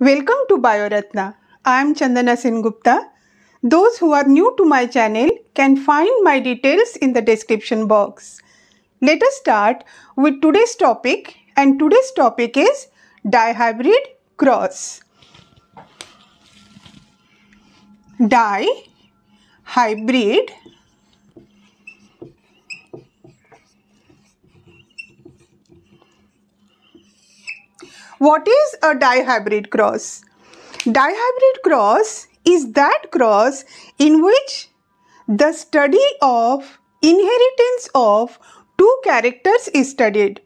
Welcome to Bioratna. I am Chandana Singh Gupta. Those who are new to my channel can find my details in the description box. Let us start with today's topic and today's topic is dihybrid cross. Di hybrid What is a dihybrid cross? Dihybrid cross is that cross in which the study of inheritance of two characters is studied.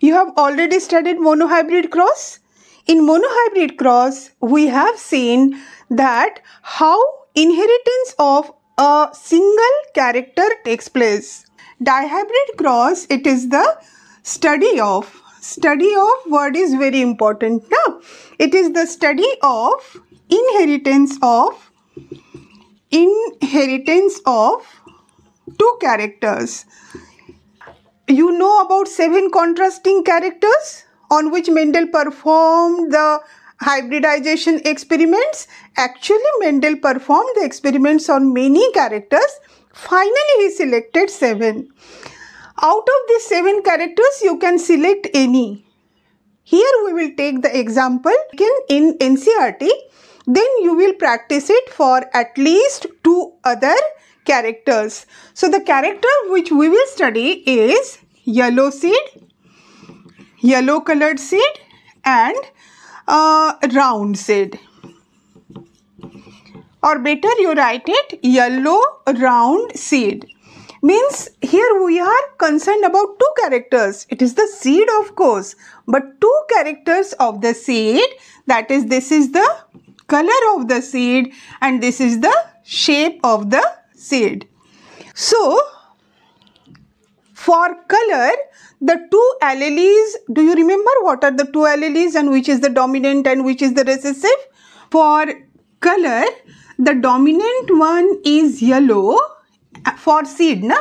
You have already studied monohybrid cross. In monohybrid cross, we have seen that how inheritance of a single character takes place. Dihybrid cross, it is the study of study of word is very important. Now, it is the study of inheritance of inheritance of two characters. You know about seven contrasting characters on which Mendel performed the hybridization experiments. Actually, Mendel performed the experiments on many characters. Finally, he selected seven. Out of these 7 characters, you can select any. Here we will take the example in NCRT. Then you will practice it for at least two other characters. So the character which we will study is yellow seed, yellow colored seed and uh, round seed. Or better you write it yellow round seed. Means here we are concerned about two characters. It is the seed of course, but two characters of the seed that is this is the color of the seed and this is the shape of the seed. So for color the two alleles do you remember what are the two alleles and which is the dominant and which is the recessive? For color the dominant one is yellow for seed na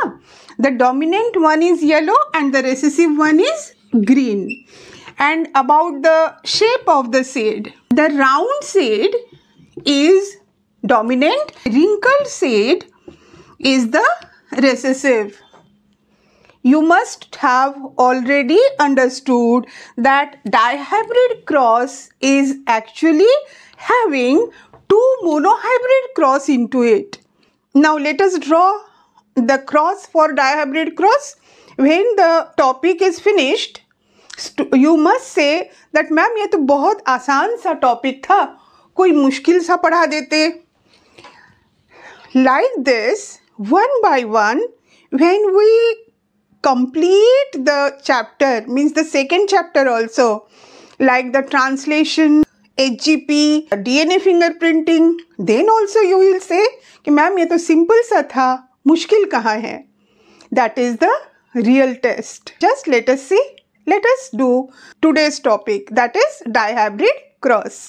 the dominant one is yellow and the recessive one is green and about the shape of the seed the round seed is dominant wrinkled seed is the recessive you must have already understood that dihybrid cross is actually having two monohybrid cross into it now let us draw the cross for dihybrid cross when the topic is finished you must say that ma'am ये तो बहुत आसान सा topic था कोई मुश्किल सा पढ़ा देते like this one by one when we complete the chapter means the second chapter also like the translation HGP, DNA fingerprinting then also you will say कि मैम ये तो सिंपल सा था मुश्किल कहाँ है that is the real test just let's see let's do today's topic that is dihybrid cross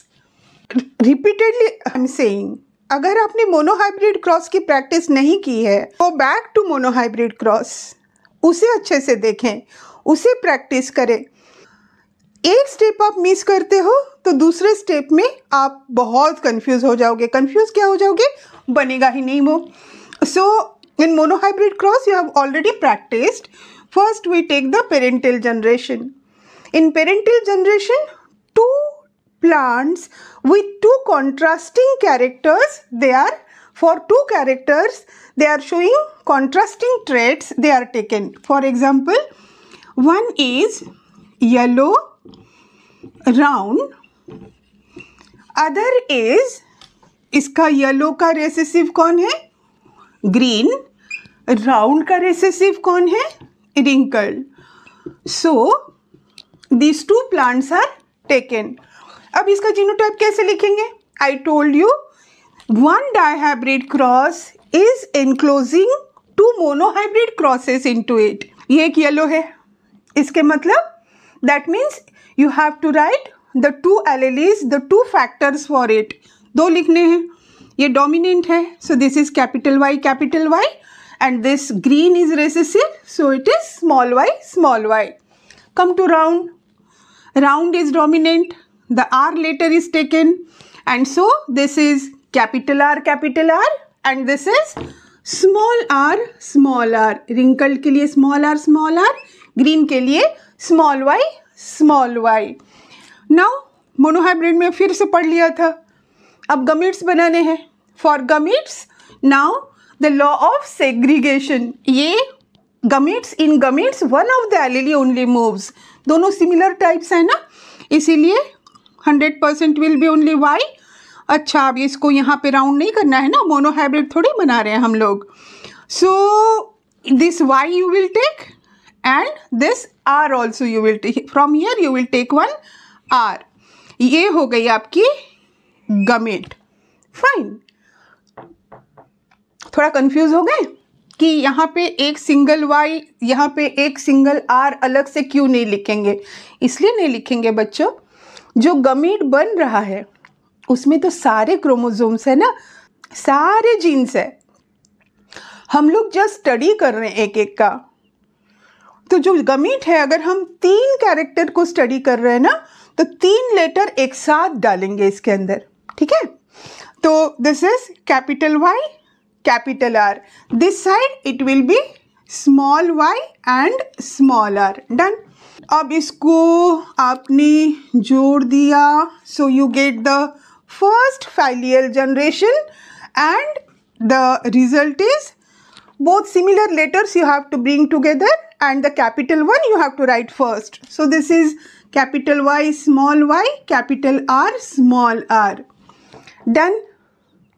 repeatedly I am saying अगर आपने मोनोहाइब्रिड क्रॉस की प्रैक्टिस नहीं की है तो बैक टू मोनोहाइब्रिड क्रॉस उसे अच्छे से देखें उसे प्रैक्टिस करें एक स्टेप आप मिस करते हो तो दूसरे स्टेप में आप बहुत कंफ्यूज हो जाओगे कंफ्यूज क्या हो जाओगे बनेगा ही नहीं वो so so, In monohybrid cross, you have already practiced. First, we take the parental generation. In parental generation, two plants with two contrasting characters, they are for two characters, they are showing contrasting traits they are taken. For example, one is yellow, round, other is, इसका yellow का recessive कौन है green round का recessive कौन है wrinkled so these two plants are taken अब इसका genotype कैसे लिखेंगे I told you one dihybrid cross is enclosing two monohybrid crosses into it ये एक येलो है इसके मतलब that means you have to write the two alleles the two factors for it दो लिखने हैं ये डोमिनेंट है so this is capital Y capital Y and this green is recessive so it is small Y small Y come to round round is dominant the R letter is taken and so this is capital R capital R and this is small R small R wrinkled के लिए small R small R green के लिए small Y small Y now monohybrid में फिर से पढ़ लिया था अब गमीट्स बनाने हैं for gametes now the law of segregation ये gametes in gametes one of the allele only moves दोनों सिमिलर टाइप्स हैं ना इसीलिए hundred percent will be only Y अच्छा अब इसको यहाँ पे राउंड नहीं करना है ना मोनोहाइब्रिड थोड़ी बना रहे हैं हम लोग so this Y you will take and this R also you will take from here you will take one R ये हो गई आपकी गमेट फाइन थोड़ा कंफ्यूज हो गए कि यहाँ पे एक सिंगल वाई यहाँ पे एक सिंगल आर अलग से क्यों नहीं लिखेंगे इसलिए नहीं लिखेंगे बच्चों जो गमीट बन रहा है उसमें तो सारे क्रोमोजोम्स है ना सारे जीन्स है हम लोग जस्ट स्टडी कर रहे हैं एक एक का तो जो गमीट है अगर हम तीन कैरेक्टर को स्टडी कर रहे हैं ना तो तीन लेटर एक साथ डालेंगे इसके अंदर ठीक है तो this is capital Y capital R this side it will be small Y and small R done अब इसको आपने जोड़ दिया so you get the first filial generation and the result is both similar letters you have to bring together and the capital one you have to write first. So this is capital Y small y capital R small r done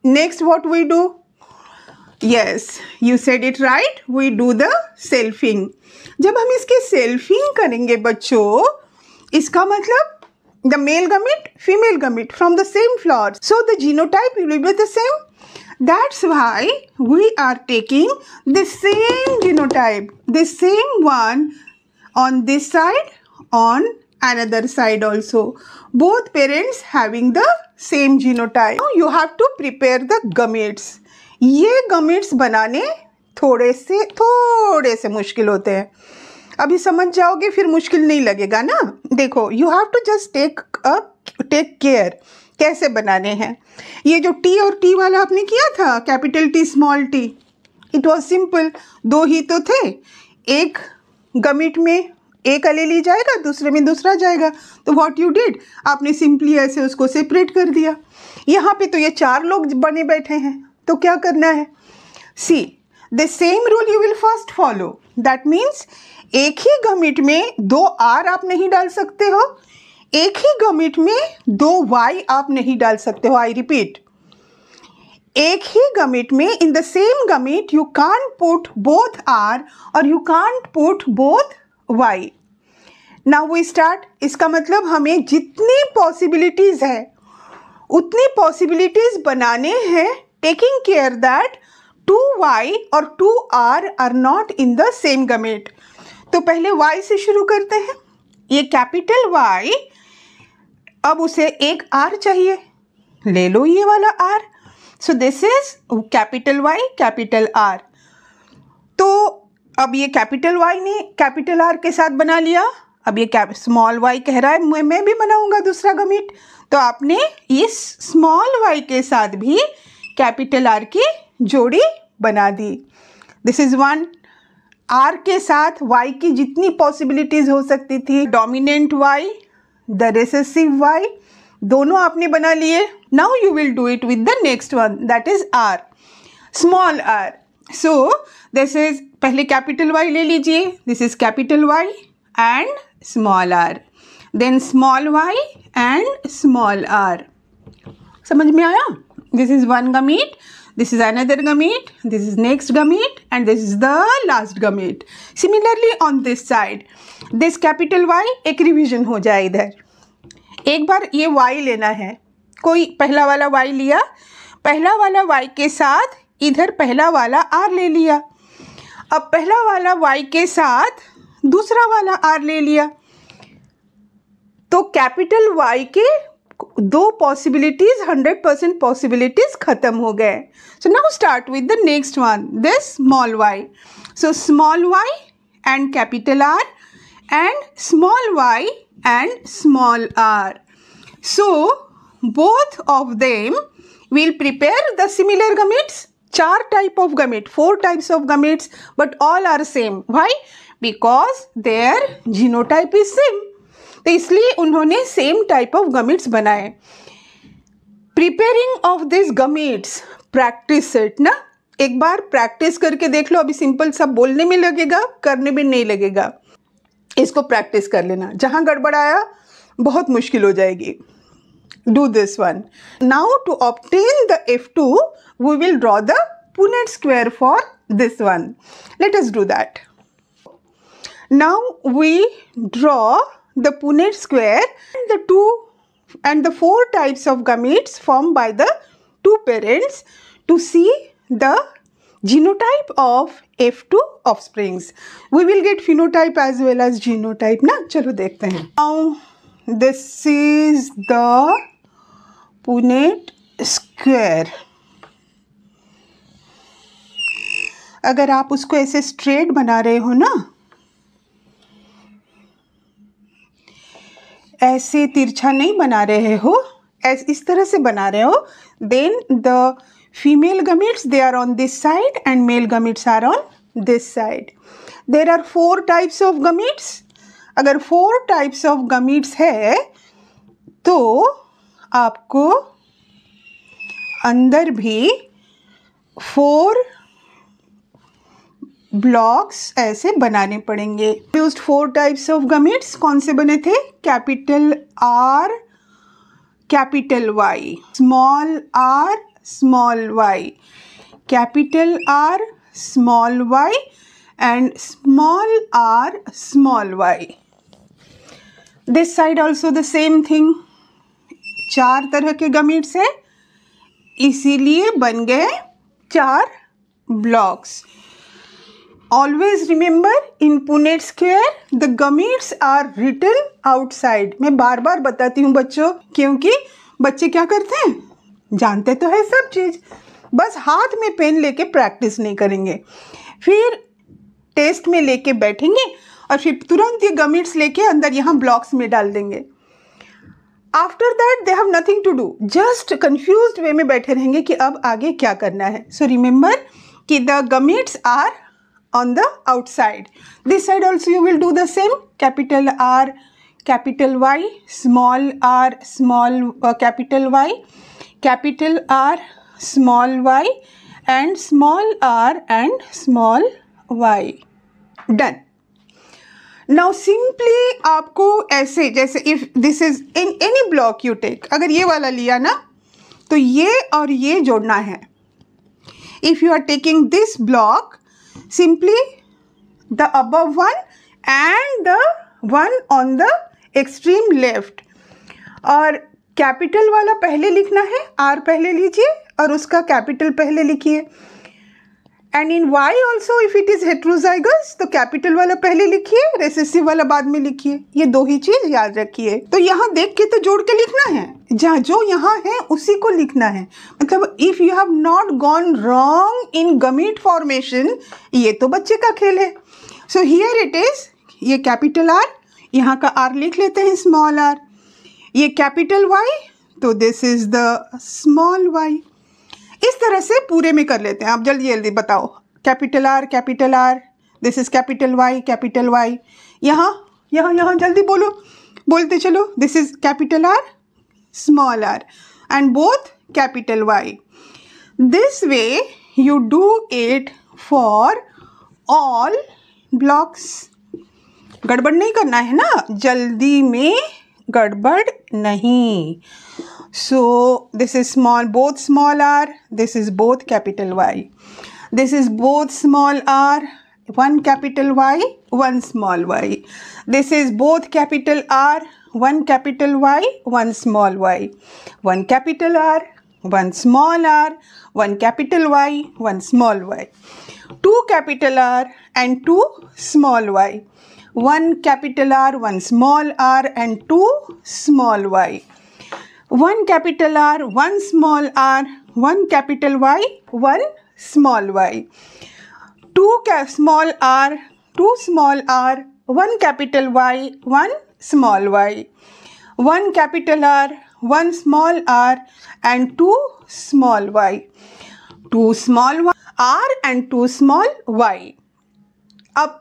next what we do yes you said it right we do the selfing जब हम इसके selfing करेंगे बच्चों इसका मतलब the male gamete, female gamete from the same flower. So the genotype will be the same. That's why we are taking the same genotype, the same one on this side, on another side also. Both parents having the same genotype you have to prepare the gametes ये gametes बनाने थोड़े से थोड़े से मुश्किल होते हैं अभी समझ जाओगे फिर मुश्किल नहीं लगेगा ना देखो you have to just take a take care कैसे बनाने हैं ये जो टी और टी वाला आपने किया था capital T small T it was simple दो ही तो थे एक गमिट में एक अलेली जाएगा दूसरे में दूसरा जाएगा तो व्हाट यू डिड आपने सिंपली ऐसे उसको सेपरेट कर दिया यहाँ पे तो ये चार लोग बने बैठे हैं तो क्या करना है see the same rule you will first follow that means एक ही गमिट में दो आर आप नहीं डाल सकते हो एक ही गमिट में दो वाई आप नहीं डाल सकते हो आई रिपीट एक ही गमिट में in the same gamete you can't put both R और you can't put both Y now we start इसका मतलब हमें जितनी पॉसिबिलिटीज़ है उतनी पॉसिबिलिटीज़ बनाने हैं taking care that two Y और two R are not in the same gamete तो पहले वाई से शुरू करते हैं ये कैपिटल वाई अब उसे एक आर चाहिए ले लो ये वाला R so this is capital Y capital R तो अब ये कैपिटल वाई ने कैपिटल आर के साथ बना लिया अब ये स्मॉल वाई कह रहा है मैं, मैं भी बनाऊंगा दूसरा गमिट तो आपने इस स्मॉल वाई के साथ भी कैपिटल आर की जोड़ी बना दी दिस इज़ वन आर के साथ वाई की जितनी पॉसिबिलिटीज़ हो सकती थी dominant Y the recessive Y दोनों आपने बना लिए now you will do it with the next one that is R small R so this is पहले कैपिटल वाई ले लीजिए this is capital Y and small R then small Y and small R समझ में आया this is one gamete this is another gamete this is next gamete and this is the last gamete similarly on this side this capital Y एक revision हो जाए इधर एक बार ये Y लेना है कोई पहला वाला वाई लिया पहला वाला वाई के साथ इधर पहला वाला आर ले लिया अब पहला वाला वाई के साथ दूसरा वाला आर ले लिया तो कैपिटल वाई के दो पॉसिबिलिटीज हंड्रेड परसेंट पॉसिबिलिटीज खत्म हो गए so now start with the next one this small Y so small Y and capital R and small Y and small R so both of them will prepare the similar gametes char type of gamete, four types of gametes, but all are same. Why? Because their genotype is same. तो इसलिए उन्होंने same type of gametes बनाए preparing of this gametes practice it ना एक बार practice करके देख लो अभी simple सब बोलने में लगेगा करने में नहीं लगेगा इसको प्रैक्टिस कर लेना जहाँ गड़बड़ आया बहुत मुश्किल हो जाएगी do this one now to obtain the F two we will draw the Punnett square for this one. Let us do that. Now we draw the Punnett square and the two and the four types of gametes formed by the two parents to see the genotype of F2 offsprings. We will get phenotype as well as genotype. Na? Chalo dekhte hain. Now, this is the Punnett square. अगर आप उसको ऐसे straight बना रहे हो ना ऐसे तिरछा नहीं बना रहे हो ऐसे इस तरह से बना रहे हो then the female gametes they are on this side and male gametes are on this side there are four types of gametes अगर फोर टाइप्स ऑफ गमिट्स है तो आपको अंदर भी फोर ब्लॉक्स ऐसे बनाने पड़ेंगे use four types of gametes कौन से बने थे capital R capital Y small R small Y capital R small Y and small R small Y this side also the same thing चार तरह के गमिट्स हैं इसीलिए बन गए चार blocks always remember in Punnett square the gametes are written outside मैं बार बार बताती हूँ बच्चों क्योंकि बच्चे क्या करते हैं जानते तो है सब चीज़ बस हाथ में पेन लेके प्रैक्टिस नहीं करेंगे फिर टेस्ट में लेके बैठेंगे और फिर तुरंत ये गमिट्स लेके अंदर यहाँ ब्लॉक्स में डाल देंगे after that they have nothing to do just confuse वे में बैठे रहेंगे कि अब आगे क्या करना है सो so रिमेंबर कि the gametes are on the outside. This side also you will do the same capital R capital Y small r small uh, capital Y capital R small y and small r and small y. Done. Now simply आपको ऐसे जैसे if this is in any block you take अगर ये वाला लिया ना तो ये और ये जोड़ना है if you are taking this block simply the above one and the one on the extreme left और capital वाला पहले लिखना है R पहले लीजिए और उसका capital पहले लिखिए and in Y also if it is heterozygous तो कैपिटल वाला पहले लिखिए रेसेसिव वाला बाद में लिखिए ये दो ही चीज याद रखिए तो यहाँ देख के तो जोड़ के लिखना है जहाँ जो यहाँ है उसी को लिखना है मतलब if you have not gone wrong in gamete formation ये तो बच्चे का खेल है सो हियर इट इज़ ये कैपिटल आर यहाँ का आर लिख लेते हैं स्मॉल आर ये कैपिटल वाई तो this is the small Y इस तरह से पूरे में कर लेते हैं आप जल्दी जल्दी बताओ capital R capital R this is capital Y capital Y यहाँ यहाँ यहाँ जल्दी बोलो बोलते चलो this is capital R small R and both capital Y this way you do it for all blocks गड़बड़ नहीं करना है ना जल्दी में गड़बड़ नहीं So this is small, both small r, this is both capital Y. This is both small r, one capital Y, one small y. This is both capital R, one capital Y, one small y. One capital R, one small r, one capital Y, one small y. Two capital R and two small y. One capital R, one small r and two small y. One capital R one small R one capital Y one small Y two small R two small R one capital Y one small Y one capital R one small R and two small Y two small R and two small Y अब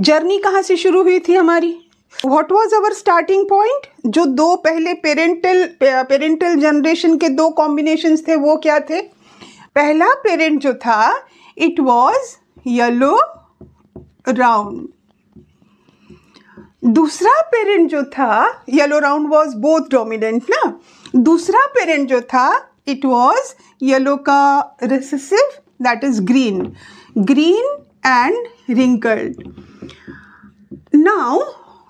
journey कहाँ से शुरू हुई थी हमारी what was our starting point जो दो पहले पेरेंटल पेरेंटल जनरेशन के दो कॉम्बिनेशन थे वो क्या थे पहला पेरेंट जो था इट वॉज येलो राउंड दूसरा पेरेंट जो था yellow round was both dominant ना दूसरा पेरेंट जो था इट वॉज येलो का recessive that is green green and wrinkled now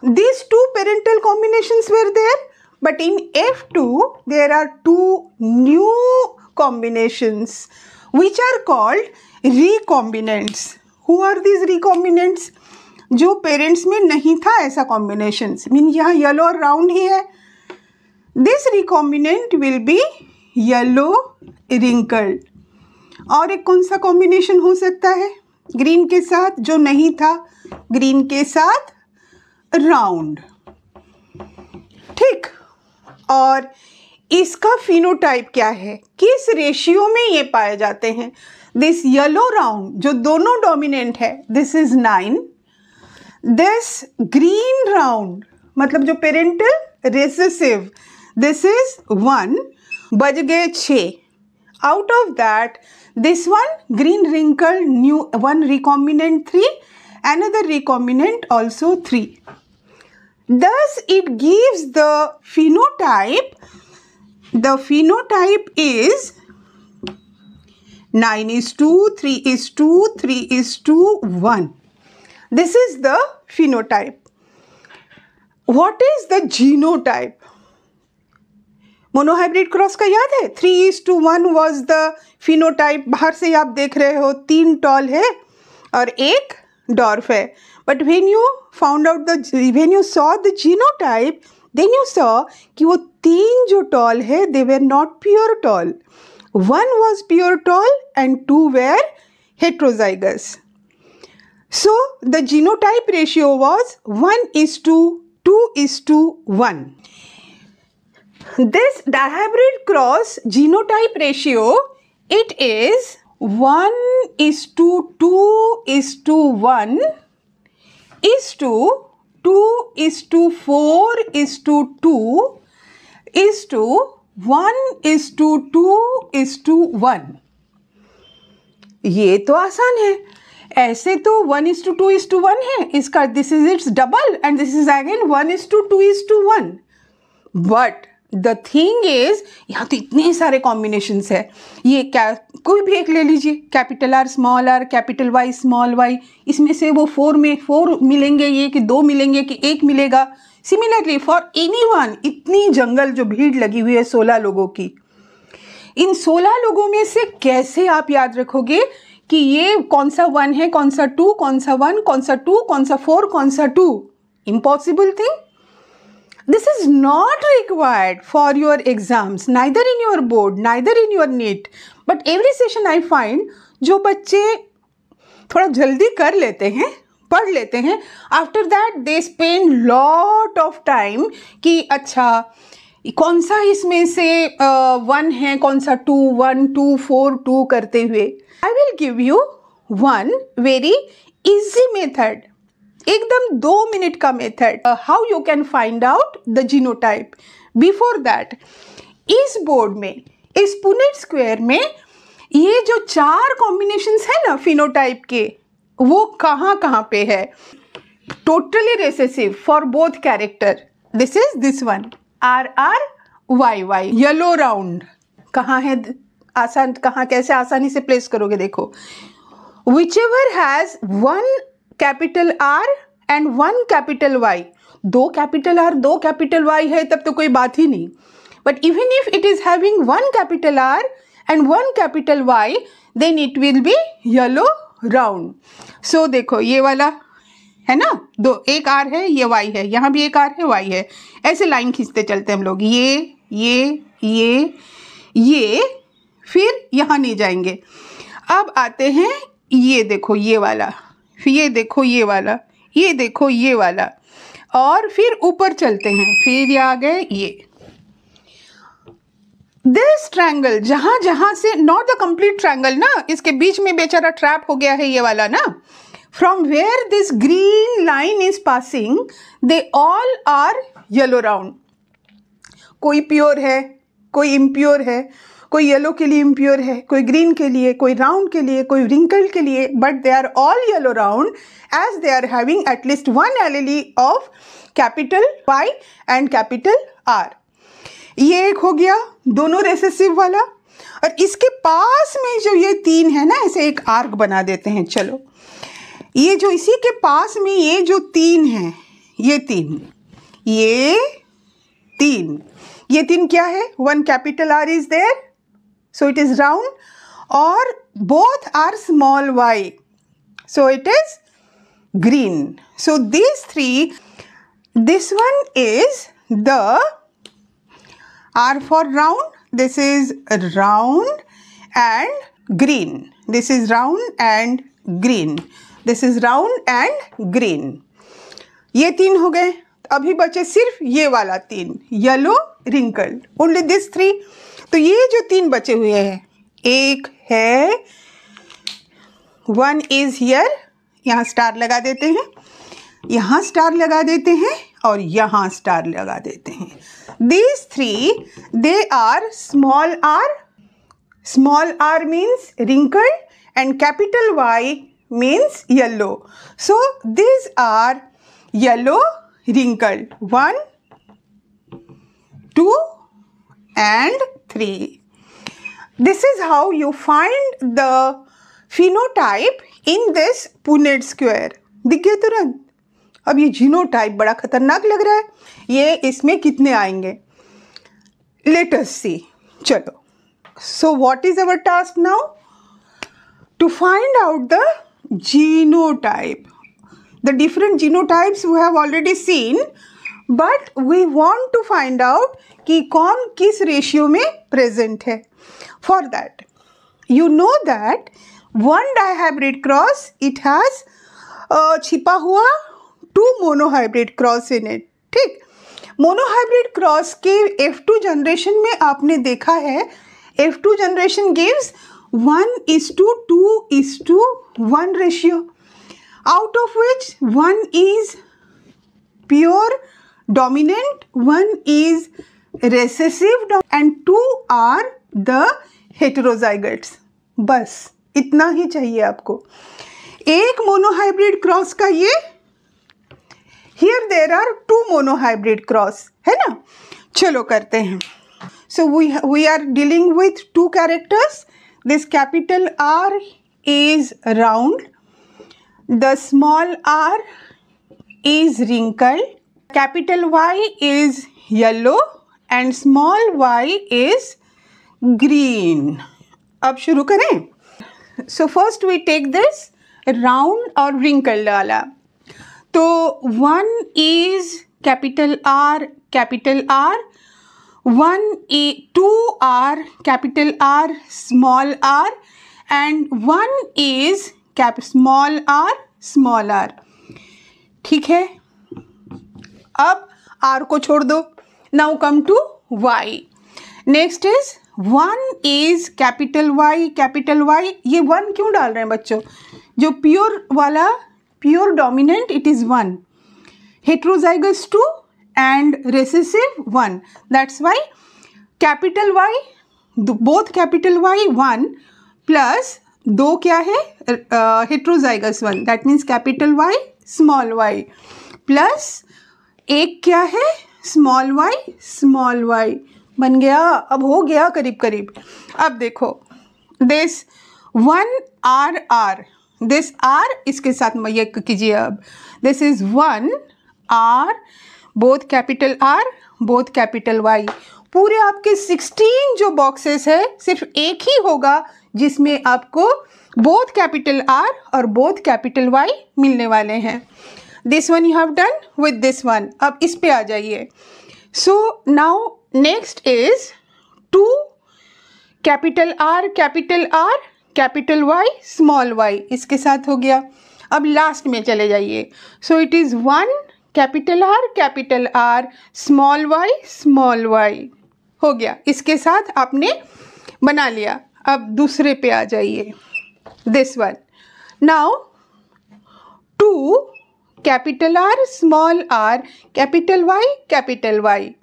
These two parental combinations were there, but in F2, there are two new combinations which are called recombinants. Who are these recombinants? जो parents में नहीं था ऐसा combination mean यहाँ yellow और round ही है this recombinant will be yellow wrinkled और एक कौन सा कॉम्बिनेशन हो सकता है ग्रीन के साथ जो नहीं था ग्रीन के साथ राउंड ठीक और इसका फिनोटाइप क्या है किस रेशियो में ये पाए जाते हैं दिस येलो राउंड जो दोनों डोमिनेंट है this is nine this green round मतलब जो parental recessive this is one बज गए छ out of that this one green wrinkle new one recombinant three another recombinant also three Thus, it gives the phenotype. The phenotype is 9 is 2, 3 is 2, 3 is 2, 1. This is the phenotype. What is the genotype? Monohybrid cross का याद है three is to one was the phenotype बाहर से आप देख रहे हो तीन टॉल है और एक डॉर्फ है but when you found out the when you saw the genotype then you saw ki wo teen jo tall hai they were not pure tall one was pure tall and two were heterozygous so the genotype ratio was 1 is to 2 is to 1 this dihybrid cross genotype ratio it is 1 is to 2 is to 1 is to two is to four is to two is to one is to two is to one ये तो आसान है ऐसे तो one is to two is to one है इसका this is it's double and this is again one is to two is to one but the thing is यहाँ तो इतने सारे कॉम्बिनेशन है ये क्या कोई भी एक ले लीजिए capital R small R capital Y small Y इसमें से वो फोर में फोर मिलेंगे ये कि दो मिलेंगे कि एक मिलेगा सिमिलरली फॉर एनी वन इतनी जंगल जो भीड़ लगी हुई है सोलह लोगों की इन सोलह लोगों में से कैसे आप याद रखोगे कि ये कौन सा वन है कौन सा टू कौन सा वन कौन सा टू कौन सा फोर कौन सा two impossible thing this is not required for your exams neither in your board neither in your NET but every session I find जो बच्चे थोड़ा जल्दी कर लेते हैं पढ़ लेते हैं after that they spend lot of time कि अच्छा कौन सा इसमें से वन uh, है कौन सा two one two four two करते हुए I will give you one very easy method एकदम दो मिनट का method how you can find out the genotype before that इस बोर्ड में इस पुनेट स्क्वायर में ये जो चार कॉम्बिनेशंस है ना फिनोटाइप के वो कहाँ कहाँ पे है totally recessive for both character this is this one R R Y Y yellow round कहाँ है आसान कहाँ कैसे आसानी से प्लेस करोगे देखो whichever has one capital R and one capital Y दो कैपिटल आर दो कैपिटल वाई है तब तो कोई बात ही नहीं But even if it is having one capital R and one capital Y, then it will be yellow round. So देखो ये वाला है ना दो एक आर है ये वाई है यहाँ भी एक आर है वाई है ऐसे लाइन खींचते चलते हम लोग ये ये ये ये फिर यहाँ नहीं जाएंगे अब आते हैं ये देखो ये वाला फिर ये देखो ये वाला ये देखो ये वाला और फिर ऊपर चलते हैं फिर ये आ गए ये दिस ट्रैंगल जहां जहां से नॉट द कंप्लीट ट्रैंगल ना इसके बीच में बेचारा ट्रैप हो गया है ये वाला ना from where this green line is passing they all are yellow round कोई प्योर है कोई इम्प्योर है कोई येलो के लिए इम्प्योर है कोई ग्रीन के लिए कोई राउंड के लिए कोई रिंकल के लिए but they are all yellow round as they are having at least one L of capital Y and capital R ये एक हो गया दोनों रेसेसिव वाला और इसके पास में जो ये तीन है ना ऐसे एक आर्क बना देते हैं चलो ये जो इसी के पास में ये जो तीन है ये तीन ये तीन ये तीन क्या है one capital R is there so it is round और both are small Y so it is green so this three this one is the R for round. This is round and green. This is round and green. This is round and green ये तीन हो गए अभी बचे सिर्फ ये वाला तीन yellow wrinkled only this three तो ये जो तीन बचे हुए हैं एक है वन इज हियर यहाँ स्टार लगा देते हैं यहाँ स्टार लगा देते हैं और यहाँ स्टार लगा देते हैं These three, they are small r, small r means wrinkled and capital Y means yellow. So these are yellow wrinkled. One, two and three. This is how you find the phenotype in this Punnett square. दिख गया तुरंत अब ये genotype बड़ा खतरनाक लग रहा ये इसमें कितने आएंगे लेटस सी चलो so what is our task now to find out the genotype the different genotypes we have already seen but we want to find out कि कौन किस रेशियो में प्रेजेंट है for that you know that one dihybrid cross it has छिपा हुआ two monohybrid cross in it ठीक monohybrid cross के F two generation में आपने देखा है F two generation gives one is to two is to one ratio out of which one is pure dominant one is recessive and two are the heterozygotes बस इतना ही चाहिए आपको एक मोनोहाइब्रिड क्रॉस का ये here there are two monohybrid cross है ना चलो करते हैं so we we are dealing with two characters this capital R is round the small R is wrinkle capital Y is yellow and small Y is green अब शुरू करें so first we take this round और wrinkle वाला तो one is capital R capital R one a two are capital R small R and one is cap small R small R ठीक है अब R को छोड़ दो now come to Y next is one is capital Y capital Y ये one क्यों डाल रहे हैं बच्चों जो प्योर वाला pure dominant it is one heterozygous two and recessive 1 that's why capital y both capital y 1 plus दो क्या है heterozygous one that means capital Y small Y plus एक क्या है स्मॉल वाई स्मॉल वाई बन गया अब हो गया करीब करीब अब देखो this one R R this R इसके साथ ये कीजिए अब this is one R both capital R both capital Y पूरे आपके 16 जो बॉक्सेस है सिर्फ एक ही होगा जिसमें आपको बोथ कैपिटल आर और बोथ कैपिटल वाई मिलने वाले हैं this one you have done with this one अब इस पे आ जाइए so now next is two capital R capital R capital Y small Y इसके साथ हो गया अब लास्ट में चले जाइए so it is one capital R capital R small Y small Y हो गया इसके साथ आपने बना लिया अब दूसरे पे आ जाइए this one now two capital R small R capital Y capital Y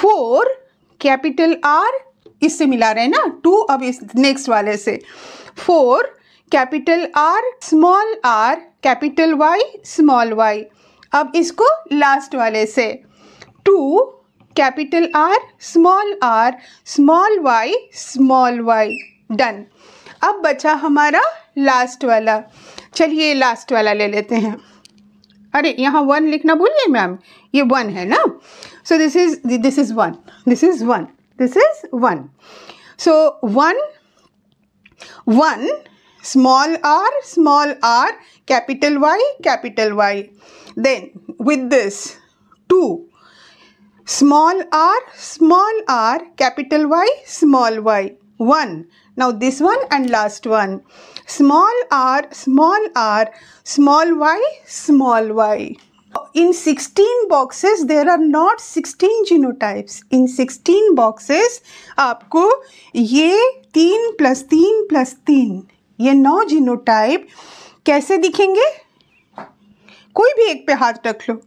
four capital R इससे मिला रहे हैं ना टू अब इस नेक्स्ट वाले से four capital R small R capital Y small Y अब इसको लास्ट वाले से two capital R small R small Y small Y done अब बचा हमारा लास्ट वाला चलिए लास्ट वाला ले लेते हैं अरे यहाँ वन लिखना भूलिए मैम ये वन है ना so this is this is one this is one This is 1. So 1, 1, small r, small r, capital Y, capital Y. Then with this 2, small r, small r, capital Y, small y. 1. Now this one and last one. Small r, small r, small y, small y. in 16 boxes there are not 16 genotypes in 16 boxes आपको ये तीन plus तीन plus तीन ये नौ genotype कैसे दिखेंगे कोई भी एक पे हाथ रख लो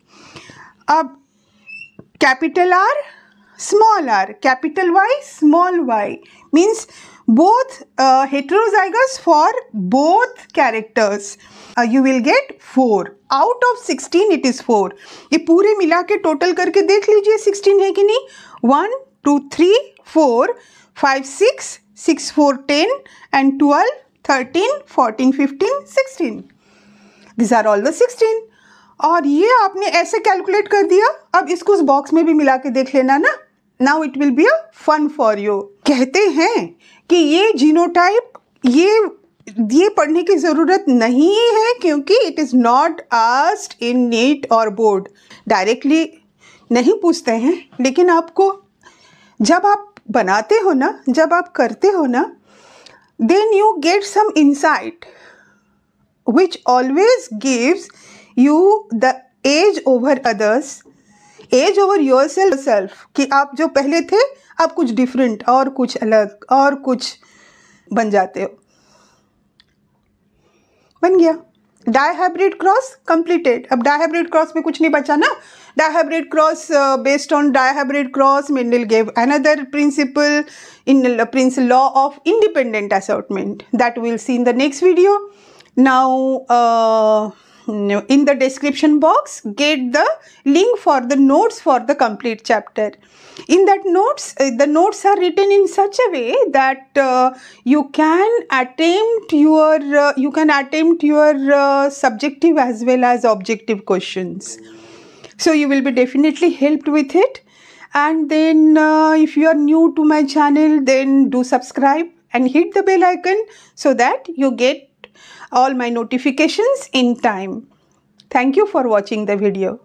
अब capital R small R capital Y small Y means both uh, heterozygous for both characters uh, you will get 4 out of 16 it is 4 ye pure mila ke total karke dekh lijiye 16 hai ki nahi 1 2 3 4 5 6 6 4 10 and 12 13 14 15 16 these are all the 16 और ये आपने ऐसे calculate कर दिया अब इसको उस box में भी मिला के देख लेना ना now it will be a fun for you कहते हैं कि ये जीनोटाइप ये ये पढ़ने की ज़रूरत नहीं है क्योंकि it is not asked in NEET और बोर्ड डायरेक्टली नहीं पूछते हैं लेकिन आपको जब आप बनाते हो ना जब आप करते हो ना then you get some insight which always gives you the edge over others edge over yourself self कि आप जो पहले थे आप कुछ डिफरेंट और कुछ अलग और कुछ बन जाते हो बन गया डायहाइब्रिड क्रॉस कंप्लीटेड अब डायहाइब्रिड क्रॉस में कुछ नहीं बचा ना dihybrid cross based on dihybrid cross Mendel gave another principle in prince law of independent assortment that will see in the next video now in the description box get the link for the notes for the complete chapter in that notes uh, the notes are written in such a way that uh, you can attempt your uh, you can attempt your uh, subjective as well as objective questions so you will be definitely helped with it and then uh, if you are new to my channel then do subscribe and hit the bell icon so that you get all my notifications in time. Thank you for watching the video.